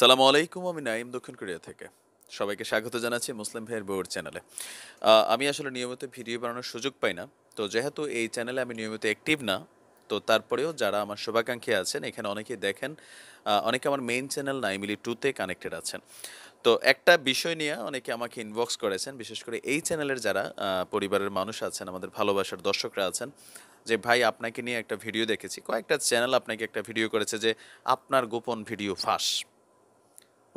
সালাম আলাইকুম আমি নাইম দক্ষিণ কোরিয়া থেকে সবাইকে স্বাগত জানাচ্ছি মুসলিম ভাইয়ের বউর চ্যানেলে আমি আসলে নিয়মিত ভিডিও বানানোর সুযোগ পাই না তো যেহেতু এই চ্যানেলে আমি নিয়মিত অ্যাক্টিভ না তো তারপরেও যারা আমার শুভাকাঙ্ক্ষী আছেন এখানে অনেকেই দেখেন অনেকে আমার মেইন চ্যানেল নাইমিলি টুতে কানেক্টেড আছেন তো একটা বিষয় নিয়ে অনেকে আমাকে ইনবক্স করেছেন বিশেষ করে এই চ্যানেলের যারা পরিবারের মানুষ আছেন আমাদের ভালোবাসার দর্শকরা আছেন যে ভাই আপনাকে নিয়ে একটা ভিডিও দেখেছি কয়েকটা চ্যানেল আপনাকে একটা ভিডিও করেছে যে আপনার গোপন ভিডিও ফাঁস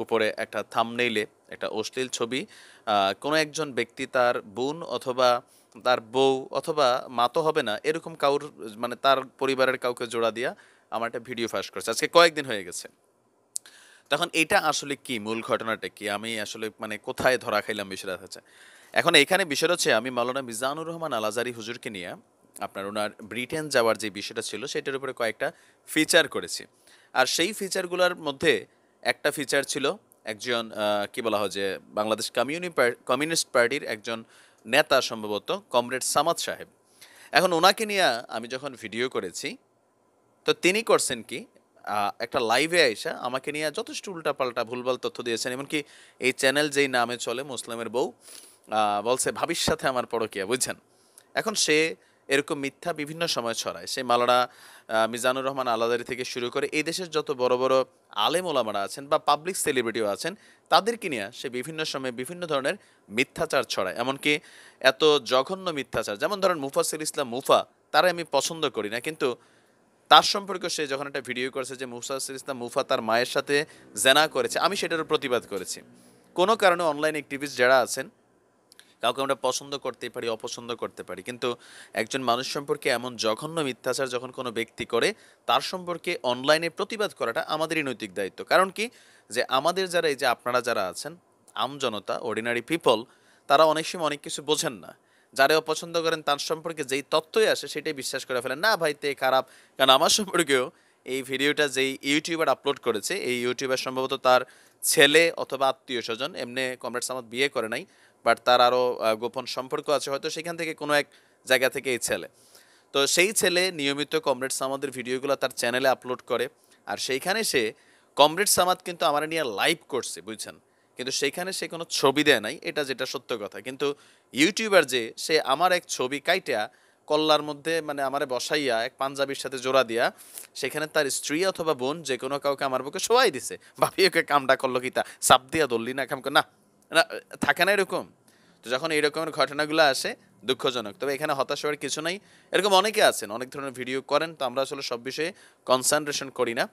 উপরে একটা থামনেইলে একটা অশ্লীল ছবি কোনো একজন ব্যক্তি তার বোন অথবা তার বউ অথবা মা তো হবে না এরকম কাউর মানে তার পরিবারের কাউকে জোড়া দিয়া আমার একটা ভিডিও ফাঁস করেছে আজকে কয়েকদিন হয়ে গেছে তখন এটা আসলে কি মূল ঘটনাটা কি আমি আসলে মানে কোথায় ধরা খাইলাম বিষয়টা হচ্ছে এখন এখানে বিষয়টা হচ্ছে আমি মাওলানা মিজানুর রহমান আলাজারি হুজুরকে নিয়ে আপনার ওনার ব্রিটেন যাওয়ার যে বিষয়টা ছিল সেটার উপরে কয়েকটা ফিচার করেছি আর সেই ফিচারগুলোর মধ্যে একটা ফিচার ছিল একজন কি বলা হয় যে বাংলাদেশ কমিউনি কমিউনিস্ট পার্টির একজন নেতা সম্ভবত কমরেড সামাদ সাহেব এখন ওনাকে নিয়ে আমি যখন ভিডিও করেছি তো তিনি করছেন কি একটা লাইভে আইসা আমাকে নিয়ে যথেষ্ট উল্টাপাল্টা ভুলভাল তথ্য দিয়েছেন এমনকি এই চ্যানেল যেই নামে চলে মুসলিমের বউ বলছে ভাবির সাথে আমার পরকিয়া বুঝছেন এখন সে এরকম মিথ্যা বিভিন্ন সময় ছড়ায় সেই মালারা মিজানুর রহমান আলাদারি থেকে শুরু করে এই দেশের যত বড় বড় আলেম ওলামারা আছেন বা পাবলিক সেলিব্রিটিও আছেন তাদেরকে নিয়ে সে বিভিন্ন সময়ে বিভিন্ন ধরনের মিথ্যাচার ছড়ায় এমনকি এত জঘন্য মিথ্যাচার যেমন ধরেন মুফাসিল ইসলাম মুফা তারা আমি পছন্দ করি না কিন্তু তার সম্পর্কে সে যখন একটা ভিডিও করেছে যে মুফাসিল ইসলাম মুফা তার মায়ের সাথে জেনা করেছে আমি সেটারও প্রতিবাদ করেছি কোনো কারণে অনলাইন অ্যাক্টিভিস্ট যারা আছেন কাউকে আমরা পছন্দ করতে পারি অপছন্দ করতে পারি কিন্তু একজন মানুষ সম্পর্কে এমন জঘন্য মিথ্যাচার যখন কোনো ব্যক্তি করে তার সম্পর্কে অনলাইনে প্রতিবাদ করাটা আমাদেরই নৈতিক দায়িত্ব কারণ কি যে আমাদের যারা এই যে আপনারা যারা আছেন আমজনতা অর্ডিনারি পিপল তারা অনেক সময় অনেক কিছু বোঝেন না যারা অপছন্দ করেন তার সম্পর্কে যেই তথ্যই আসে সেটাই বিশ্বাস করে ফেলেন না ভাই তে খারাপ কারণ আমার সম্পর্কেও এই ভিডিওটা যেই ইউটিউবার আপলোড করেছে এই ইউটিউবার সম্ভবত তার ছেলে অথবা আত্মীয় স্বজন এমনি কমরেড সামাদ বিয়ে করে নাই বাট তার আরও গোপন সম্পর্ক আছে হয়তো সেখান থেকে কোনো এক জায়গা থেকে এই ছেলে তো সেই ছেলে নিয়মিত কমরেড সামাদের ভিডিওগুলো তার চ্যানেলে আপলোড করে আর সেইখানে সে কমরেড সামাদ কিন্তু আমার নিয়ে লাইভ করছে বুঝছেন কিন্তু সেইখানে সে কোনো ছবি দেয় নাই এটা যেটা সত্য কথা কিন্তু ইউটিউবার যে সে আমার এক ছবি কাইটা কল্লার মধ্যে মানে আমারে বসাইয়া এক পাঞ্জাবির সাথে জোড়া দিয়া সেখানে তার স্ত্রী অথবা বোন যে কোনো কাউকে আমার বুকে শোয়াই দিছে ভাবি ওকে কামটা করলো কি সাপ দিয়া দল্লি না কাম না থাকে না এরকম তো যখন রকমের ঘটনাগুলো আসে দুঃখজনক তবে এখানে হতাশ হওয়ার কিছু নাই এরকম অনেকে আছেন অনেক ধরনের ভিডিও করেন তো আমরা আসলে সব বিষয়ে কনসেন্ট্রেশন করি না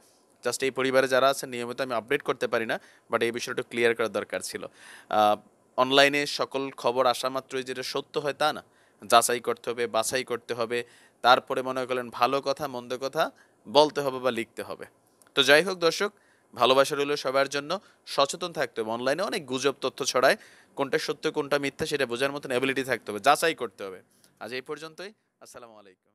জাস্ট এই পরিবারে যারা আছেন নিয়মিত আমি আপডেট করতে পারি না বাট এই বিষয়টা ক্লিয়ার করার দরকার ছিল অনলাইনে সকল খবর আসা মাত্রই যেটা সত্য হয় তা না যাচাই করতে হবে বাছাই করতে হবে তারপরে মনে করলেন ভালো কথা মন্দ কথা বলতে হবে বা লিখতে হবে তো যাই হোক দর্শক ভালোবাসা রইল সবার জন্য সচেতন থাকতে হবে অনলাইনে অনেক গুজব তথ্য ছড়ায় কোনটা সত্য কোনটা মিথ্যা সেটা বোঝার মতন অ্যাবিলিটি থাকতে হবে যাচাই করতে হবে আজ এই পর্যন্তই আসসালামু আলাইকুম